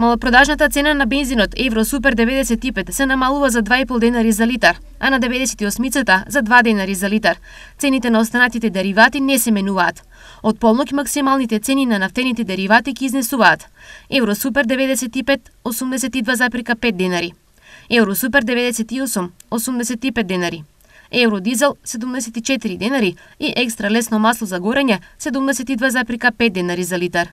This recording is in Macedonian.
Малопродажната цена на бензинот Евро Супер 95 се намалува за 2,5 денари за литар, а на 98-цата за 2 денари за литар. Цените на останатите деривати не се менуваат. Од полнок максималните цени на нафтените деривати ки изнесуваат. Евро Супер 95 82,5 денари. Евро Супер 98 85 денари. Евро дизел 74 денари и екстра лесно масло за горење 72,5 денари за литар.